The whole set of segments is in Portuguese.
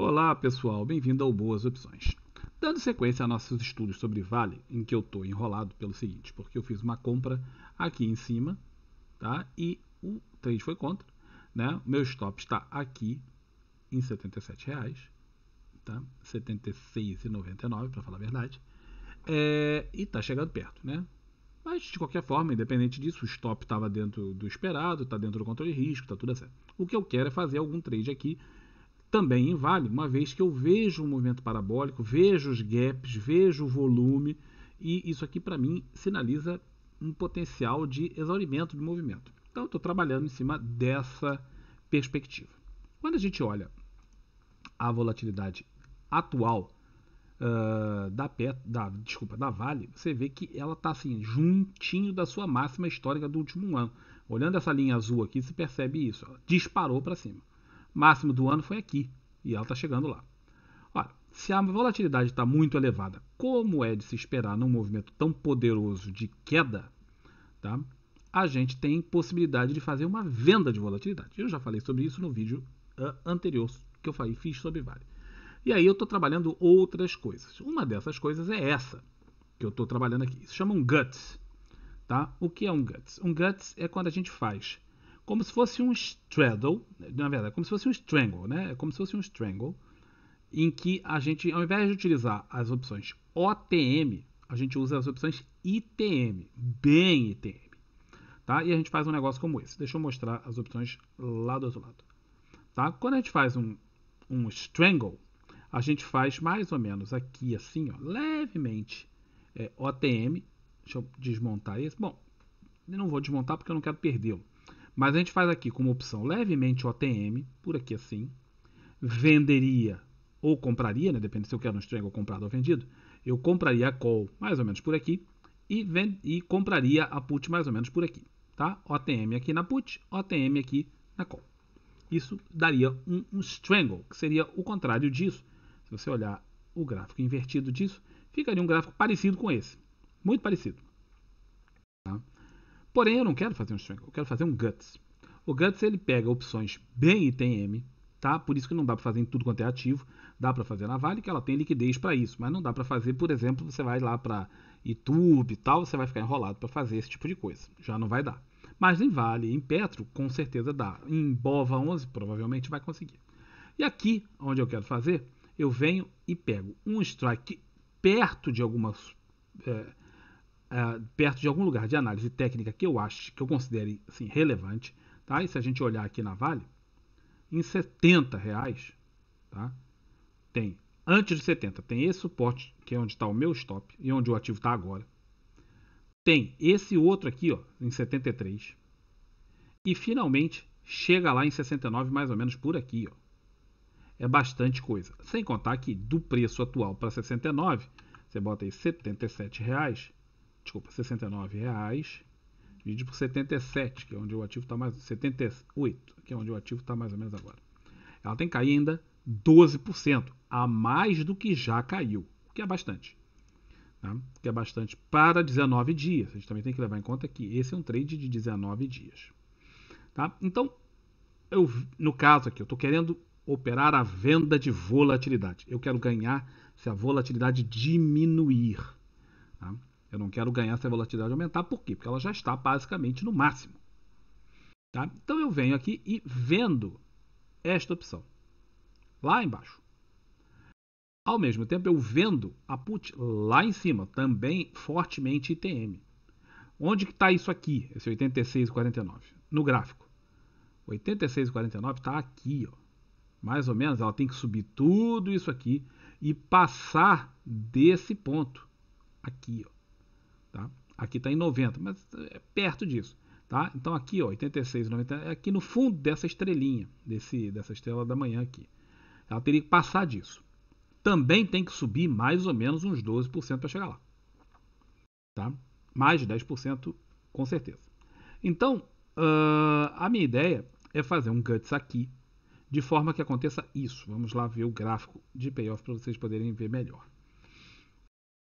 Olá, pessoal, bem-vindo ao Boas Opções. Dando sequência a nossos estudos sobre Vale, em que eu estou enrolado pelo seguinte, porque eu fiz uma compra aqui em cima, tá? E o trade foi contra, né? Meu stop está aqui em 77 reais, tá? 76,99, para falar a verdade. É, e está chegando perto, né? Mas, de qualquer forma, independente disso, o stop estava dentro do esperado, está dentro do controle de risco, está tudo certo. O que eu quero é fazer algum trade aqui também Vale uma vez que eu vejo o movimento parabólico, vejo os gaps, vejo o volume, e isso aqui para mim sinaliza um potencial de exaurimento do movimento. Então eu estou trabalhando em cima dessa perspectiva. Quando a gente olha a volatilidade atual uh, da, Pet, da, desculpa, da Vale, você vê que ela está assim, juntinho da sua máxima histórica do último ano. Olhando essa linha azul aqui, se percebe isso. Ela disparou para cima máximo do ano foi aqui e ela está chegando lá. Ora, se a volatilidade está muito elevada, como é de se esperar num movimento tão poderoso de queda, tá? a gente tem possibilidade de fazer uma venda de volatilidade. Eu já falei sobre isso no vídeo ah, anterior que eu falei, fiz sobre Vale. E aí eu estou trabalhando outras coisas. Uma dessas coisas é essa que eu estou trabalhando aqui. Isso chama um GUTS. Tá? O que é um GUTS? Um GUTS é quando a gente faz como se fosse um straddle, né? na verdade, é como se fosse um strangle, né? É como se fosse um strangle, em que a gente, ao invés de utilizar as opções OTM, a gente usa as opções ITM, bem ITM, tá? E a gente faz um negócio como esse. Deixa eu mostrar as opções lá do outro lado, tá? Quando a gente faz um, um strangle, a gente faz mais ou menos aqui assim, ó, levemente é, OTM. Deixa eu desmontar esse. Bom, não vou desmontar porque eu não quero perdê-lo. Mas a gente faz aqui como opção levemente OTM, por aqui assim. Venderia ou compraria, né? depende se eu quero um strangle comprado ou vendido. Eu compraria a call mais ou menos por aqui e, vend... e compraria a put mais ou menos por aqui. Tá? OTM aqui na put, OTM aqui na call. Isso daria um, um strangle, que seria o contrário disso. Se você olhar o gráfico invertido disso, ficaria um gráfico parecido com esse. Muito parecido. Tá? Porém, eu não quero fazer um strangle eu quero fazer um guts. O guts ele pega opções bem item M, tá? Por isso que não dá para fazer em tudo quanto é ativo. Dá para fazer na Vale, que ela tem liquidez para isso, mas não dá para fazer, por exemplo, você vai lá para YouTube e tal, você vai ficar enrolado para fazer esse tipo de coisa. Já não vai dar. Mas em Vale, em Petro, com certeza dá. Em Bova 11, provavelmente vai conseguir. E aqui, onde eu quero fazer, eu venho e pego um strike perto de algumas é, é, perto de algum lugar de análise técnica que eu acho, que eu considere assim, relevante, tá? E se a gente olhar aqui na Vale, em 70 reais, tá? Tem antes de 70, tem esse suporte, que é onde está o meu stop e onde o ativo está agora. Tem esse outro aqui, ó, em 73. E finalmente chega lá em 69, mais ou menos por aqui, ó. É bastante coisa. Sem contar que do preço atual para 69, você bota aí 77 reais desculpa, 69 reais, dividido por 77, que é onde o ativo está mais 78, que é onde o ativo está mais ou menos agora. Ela tem que cair ainda 12%, a mais do que já caiu, o que é bastante. Né? O que é bastante para 19 dias. A gente também tem que levar em conta que esse é um trade de 19 dias. Tá? Então, eu, no caso aqui, eu estou querendo operar a venda de volatilidade. Eu quero ganhar se a volatilidade diminuir. Tá? Eu não quero ganhar essa volatilidade aumentar, por quê? Porque ela já está basicamente no máximo. Tá? Então eu venho aqui e vendo esta opção lá embaixo. Ao mesmo tempo, eu vendo a put lá em cima, também fortemente ITM. Onde que está isso aqui, esse 86,49? No gráfico. 86,49 está aqui, ó. mais ou menos. Ela tem que subir tudo isso aqui e passar desse ponto aqui. Ó. Aqui está em 90, mas é perto disso. Tá? Então aqui, ó, 86, 90, é aqui no fundo dessa estrelinha, desse, dessa estrela da manhã aqui. Ela teria que passar disso. Também tem que subir mais ou menos uns 12% para chegar lá. Tá? Mais 10% com certeza. Então, uh, a minha ideia é fazer um GUTS aqui, de forma que aconteça isso. Vamos lá ver o gráfico de payoff para vocês poderem ver melhor.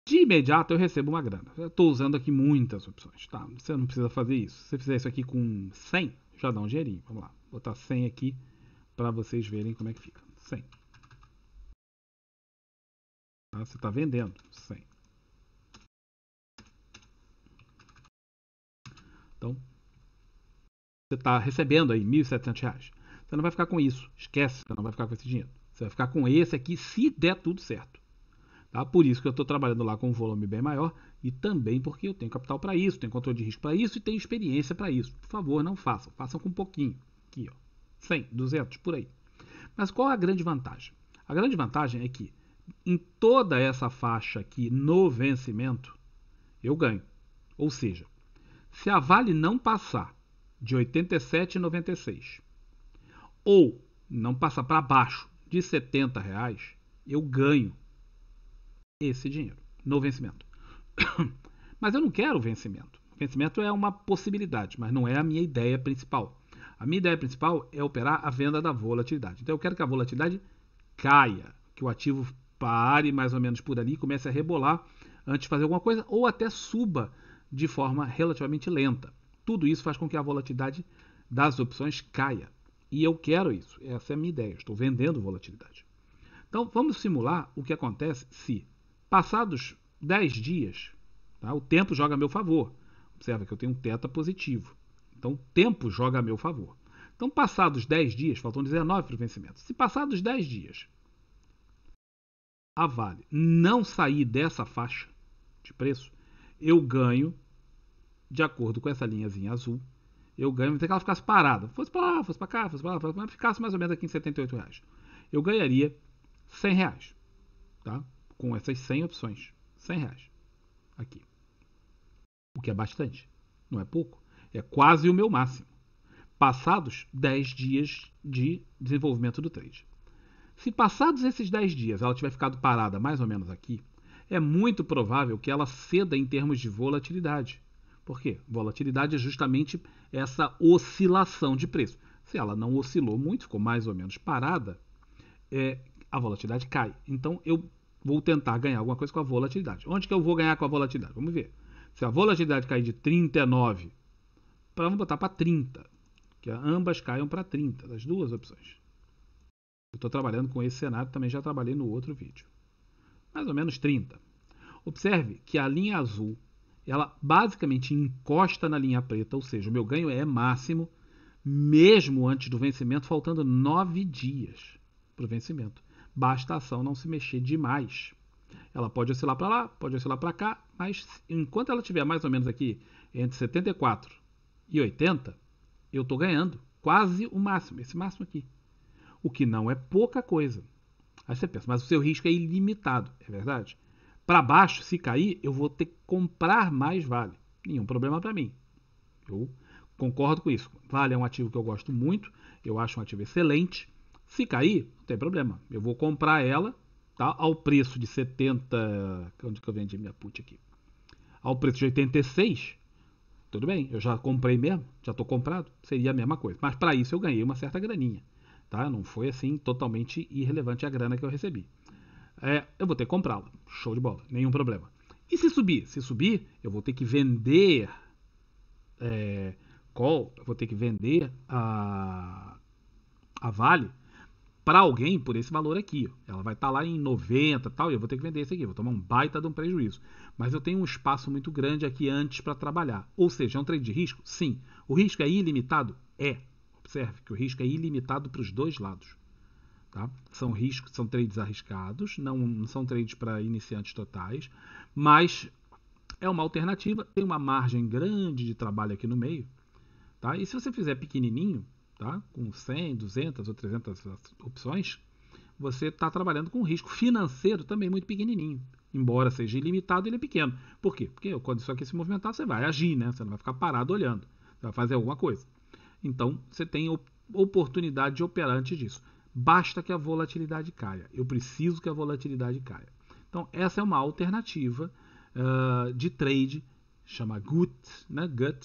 De imediato eu recebo uma grana. Eu estou usando aqui muitas opções, tá? Você não precisa fazer isso. Se você fizer isso aqui com 100, já dá um dinheirinho. Vamos lá, vou botar 100 aqui para vocês verem como é que fica. 100. Tá? Você está vendendo 100. Então, você está recebendo aí 1.700 reais. Você não vai ficar com isso. Esquece, você não vai ficar com esse dinheiro. Você vai ficar com esse aqui se der tudo certo. Tá? Por isso que eu estou trabalhando lá com um volume bem maior e também porque eu tenho capital para isso, tenho controle de risco para isso e tenho experiência para isso. Por favor, não façam. Façam com um pouquinho. Aqui, ó, 100, 200, por aí. Mas qual a grande vantagem? A grande vantagem é que em toda essa faixa aqui no vencimento, eu ganho. Ou seja, se a Vale não passar de 87,96 ou não passar para baixo de R$ reais, eu ganho esse dinheiro no vencimento. Mas eu não quero vencimento. Vencimento é uma possibilidade, mas não é a minha ideia principal. A minha ideia principal é operar a venda da volatilidade. Então eu quero que a volatilidade caia, que o ativo pare mais ou menos por ali, e comece a rebolar antes de fazer alguma coisa, ou até suba de forma relativamente lenta. Tudo isso faz com que a volatilidade das opções caia. E eu quero isso. Essa é a minha ideia. Estou vendendo volatilidade. Então vamos simular o que acontece se Passados 10 dias, tá? o tempo joga a meu favor. Observa que eu tenho um teta positivo. Então, o tempo joga a meu favor. Então, passados 10 dias, faltam 19 para o vencimento. Se passados 10 dias, a Vale não sair dessa faixa de preço, eu ganho, de acordo com essa linhazinha azul, eu ganho, até que ela ficasse parada. Fosse para lá, fosse para cá, fosse para lá, fosse pra lá, ficasse mais ou menos aqui em 78 reais. Eu ganharia 100 reais. Tá? com essas 100 opções, 100 reais. Aqui. O que é bastante, não é pouco. É quase o meu máximo. Passados 10 dias de desenvolvimento do trade. Se passados esses 10 dias ela tiver ficado parada mais ou menos aqui, é muito provável que ela ceda em termos de volatilidade. Por quê? Volatilidade é justamente essa oscilação de preço. Se ela não oscilou muito, ficou mais ou menos parada, é, a volatilidade cai. Então eu vou tentar ganhar alguma coisa com a volatilidade. Onde que eu vou ganhar com a volatilidade? Vamos ver. Se a volatilidade cair de 39 para vamos botar para 30, que ambas caiam para 30, das duas opções. Eu estou trabalhando com esse cenário, também já trabalhei no outro vídeo. Mais ou menos 30. Observe que a linha azul, ela basicamente encosta na linha preta, ou seja, o meu ganho é máximo, mesmo antes do vencimento, faltando 9 dias para o vencimento basta a ação não se mexer demais. Ela pode oscilar para lá, pode oscilar para cá, mas enquanto ela estiver mais ou menos aqui entre 74 e 80, eu estou ganhando quase o máximo, esse máximo aqui. O que não é pouca coisa. Aí você pensa, mas o seu risco é ilimitado, é verdade? Para baixo, se cair, eu vou ter que comprar mais vale. Nenhum problema para mim. Eu concordo com isso. Vale é um ativo que eu gosto muito, eu acho um ativo excelente. Se cair, não tem problema. Eu vou comprar ela tá? ao preço de 70. Onde que eu vendi minha put aqui? Ao preço de 86. Tudo bem, eu já comprei mesmo, já estou comprado, seria a mesma coisa. Mas para isso eu ganhei uma certa graninha. Tá? Não foi assim totalmente irrelevante a grana que eu recebi. É, eu vou ter que comprá-la. Show de bola, nenhum problema. E se subir? Se subir, eu vou ter que vender é, call, eu vou ter que vender a, a Vale para alguém por esse valor aqui. Ela vai estar tá lá em 90 tal, e eu vou ter que vender isso aqui, vou tomar um baita de um prejuízo. Mas eu tenho um espaço muito grande aqui antes para trabalhar. Ou seja, é um trade de risco? Sim. O risco é ilimitado? É. Observe que o risco é ilimitado para os dois lados. Tá? São riscos, são trades arriscados, não, não são trades para iniciantes totais, mas é uma alternativa, tem uma margem grande de trabalho aqui no meio. Tá? E se você fizer pequenininho, tá? com 100, 200 ou 300 opções, você está trabalhando com um risco financeiro também muito pequenininho. Embora seja ilimitado, ele é pequeno. Por quê? Porque quando isso aqui se movimentar, você vai agir, né? Você não vai ficar parado olhando. Você vai fazer alguma coisa. Então, você tem oportunidade de operar antes disso. Basta que a volatilidade caia. Eu preciso que a volatilidade caia. Então, essa é uma alternativa uh, de trade, chama GUT, né? GUT,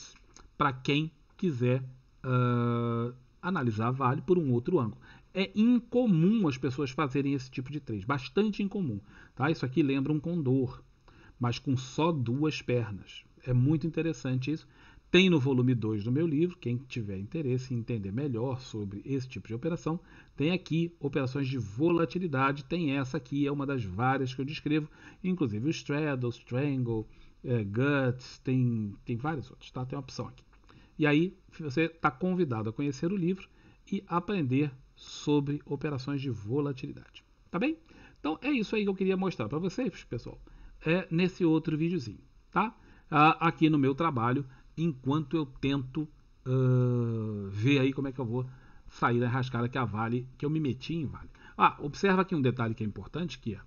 para quem quiser uh, analisar a Vale por um outro ângulo. É incomum as pessoas fazerem esse tipo de três, bastante incomum. Tá? Isso aqui lembra um condor, mas com só duas pernas. É muito interessante isso. Tem no volume 2 do meu livro, quem tiver interesse em entender melhor sobre esse tipo de operação, tem aqui operações de volatilidade, tem essa aqui, é uma das várias que eu descrevo, inclusive o straddle, strangle, é, guts, tem, tem várias outras, tá? Tem uma opção aqui. E aí você está convidado a conhecer o livro e aprender sobre operações de volatilidade. Tá bem? Então é isso aí que eu queria mostrar para vocês, pessoal. É nesse outro videozinho, tá? Ah, aqui no meu trabalho, enquanto eu tento uh, ver aí como é que eu vou sair da rascada que a Vale, que eu me meti em Vale. Ah, observa aqui um detalhe que é importante, que é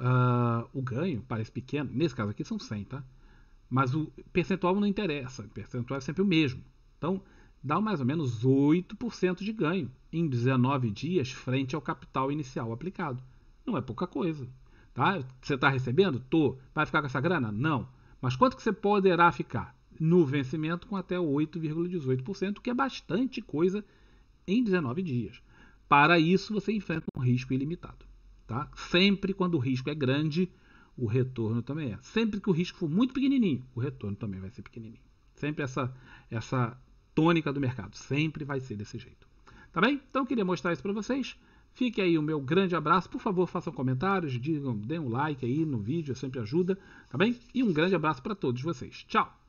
uh, o ganho parece pequeno. Nesse caso aqui são 100, tá? Mas o percentual não interessa, o percentual é sempre o mesmo. Então, dá mais ou menos 8% de ganho em 19 dias frente ao capital inicial aplicado. Não é pouca coisa. Tá? Você está recebendo? Tô. Vai ficar com essa grana? Não. Mas quanto que você poderá ficar? No vencimento com até 8,18%, que é bastante coisa em 19 dias. Para isso, você enfrenta um risco ilimitado. Tá? Sempre quando o risco é grande, o retorno também é. Sempre que o risco for muito pequenininho, o retorno também vai ser pequenininho. Sempre essa, essa tônica do mercado, sempre vai ser desse jeito. Tá bem? Então eu queria mostrar isso para vocês. Fique aí o meu grande abraço. Por favor, façam comentários, digam, deem um like aí no vídeo, sempre ajuda, tá bem? E um grande abraço para todos vocês. Tchau.